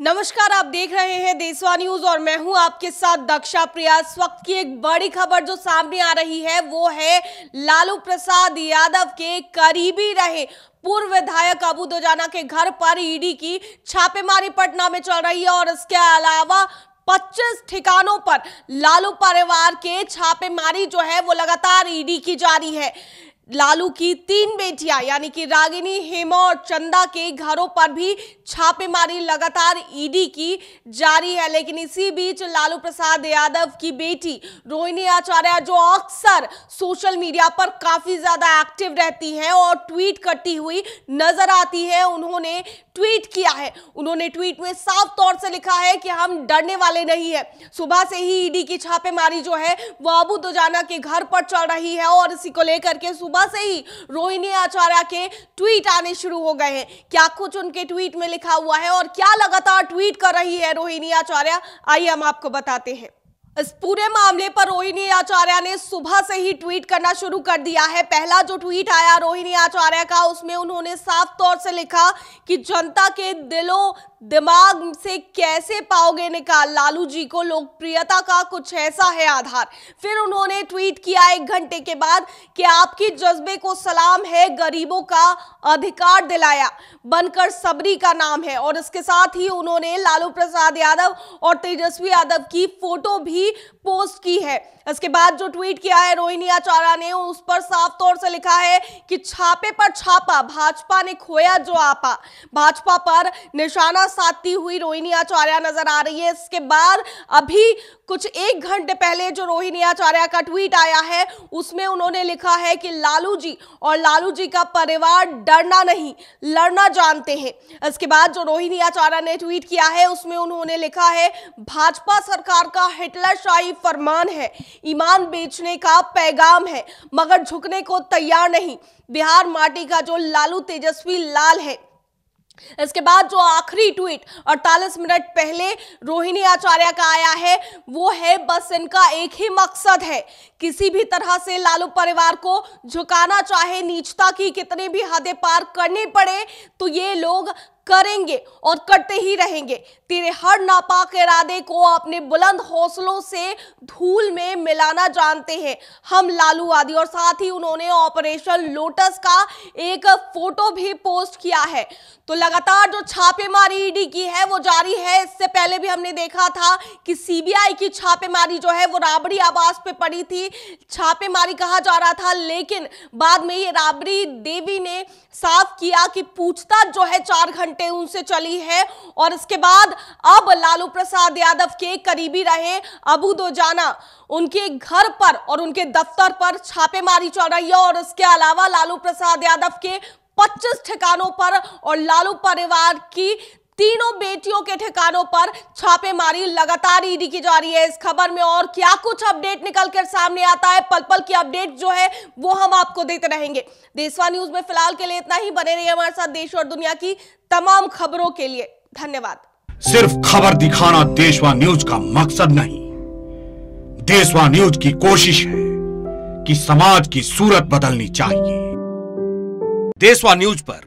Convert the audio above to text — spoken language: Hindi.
नमस्कार आप देख रहे हैं देशवा न्यूज और मैं हूं आपके साथ दक्षा प्रिया इस वक्त की एक बड़ी खबर जो सामने आ रही है वो है लालू प्रसाद यादव के करीबी रहे पूर्व विधायक अबू दोजाना के घर पर ईडी की छापेमारी पटना में चल रही है और इसके अलावा 25 ठिकानों पर लालू परिवार के छापेमारी जो है वो लगातार ईडी की जारी है लालू की तीन बेटियां यानी कि रागिनी हेमा और चंदा के घरों पर भी छापेमारी लगातार ईडी e की जारी है लेकिन इसी बीच लालू प्रसाद यादव की बेटी रोहिणी आचार्य जो अक्सर सोशल मीडिया पर काफी ज्यादा एक्टिव रहती हैं और ट्वीट करती हुई नजर आती है उन्होंने ट्वीट किया है उन्होंने ट्वीट में साफ तौर से लिखा है कि हम डरने वाले नहीं है सुबह से ही ईडी e की छापेमारी जो है वह अबू दुजाना के घर पर चल रही है और इसी को लेकर के सुबह सुबह से ही रोहिणी आचार्य के ट्वीट आने शुरू हो गए हैं क्या कुछ उनके ट्वीट में लिखा हुआ है और क्या लगातार ट्वीट कर रही है रोहिणी आचार्य आइए हम आपको बताते हैं इस पूरे मामले पर रोहिणी आचार्य ने सुबह से ही ट्वीट करना शुरू कर दिया है पहला जो ट्वीट आया रोहिणी आचार्य का उसमें उन्होंने साफ तौर से लिखा कि जनता के दिलों दिमाग से कैसे पाओगे निकाल लालू जी को लोकप्रियता का कुछ ऐसा है आधार फिर उन्होंने ट्वीट किया एक घंटे के बाद कि आपकी जज्बे को सलाम है गरीबों का अधिकार दिलाया बनकर सबरी का नाम है और इसके साथ ही उन्होंने लालू प्रसाद यादव और तेजस्वी यादव की फोटो भी भी पोस्ट की है इसके बाद जो ट्वीट किया है रोहिणी आचार्य ने उस पर साफ तौर से लिखा है कि छापे पर छापा भाजपा ने खोया जो आपा भाजपा पर निशाना साधती हुई रोहिणी आचार्य नजर आ रही है इसके बाद अभी कुछ एक घंटे पहले जो रोहिणी आचार्य का ट्वीट आया है उसमें उन्होंने लिखा है कि लालू जी और लालू जी का परिवार डरना नहीं लड़ना जानते हैं इसके बाद जो रोहिणी आचार्य ने ट्वीट किया है उसमें उन्होंने लिखा है भाजपा सरकार का हिटलर शाही फरमान है ईमान बेचने का पैगाम है मगर झुकने को तैयार नहीं बिहार माटी का जो लालू तेजस्वी लाल है इसके बाद जो आखिरी ट्वीट 48 मिनट पहले रोहिणी आचार्य का आया है वो है बस इनका एक ही मकसद है किसी भी तरह से लालू परिवार को झुकाना चाहे नीचता की कितनी भी हदें पार करनी पड़े तो ये लोग करेंगे और करते ही रहेंगे तेरे हर नापाक इरादे को अपने बुलंद हौसलों से धूल में मिलाना जानते हैं हम लालू आदि और साथ ही उन्होंने ऑपरेशन लोटस का एक फोटो भी पोस्ट किया है तो लगातार जो छापेमारी ईडी की है वो जारी है इससे पहले भी हमने देखा था कि सीबीआई की छापेमारी जो है वो राबड़ी आवास पे पड़ी थी छापेमारी कहा जा रहा था लेकिन बाद में ये राबड़ी देवी ने साफ किया कि पूछताछ जो है चार घंटे घंटे उनसे चली है और इसके बाद अब लालू प्रसाद यादव के करीबी रहे अबू दोजाना उनके घर पर और उनके दफ्तर पर छापेमारी चल रही है और इसके अलावा लालू प्रसाद यादव के 25 ठिकानों पर और लालू परिवार की तीनों बेटियों के ठिकानों पर छापेमारी लगातार ईडी की जा रही है इस खबर में और क्या कुछ अपडेट निकल कर सामने आता है पल पल की अपडेट जो है वो हम आपको देते रहेंगे देशवा न्यूज में फिलहाल के लिए इतना ही बने रहिए हमारे साथ देश और दुनिया की तमाम खबरों के लिए धन्यवाद सिर्फ खबर दिखाना देशवा न्यूज का मकसद नहीं देशवा न्यूज की कोशिश है कि समाज की सूरत बदलनी चाहिए देशवा न्यूज पर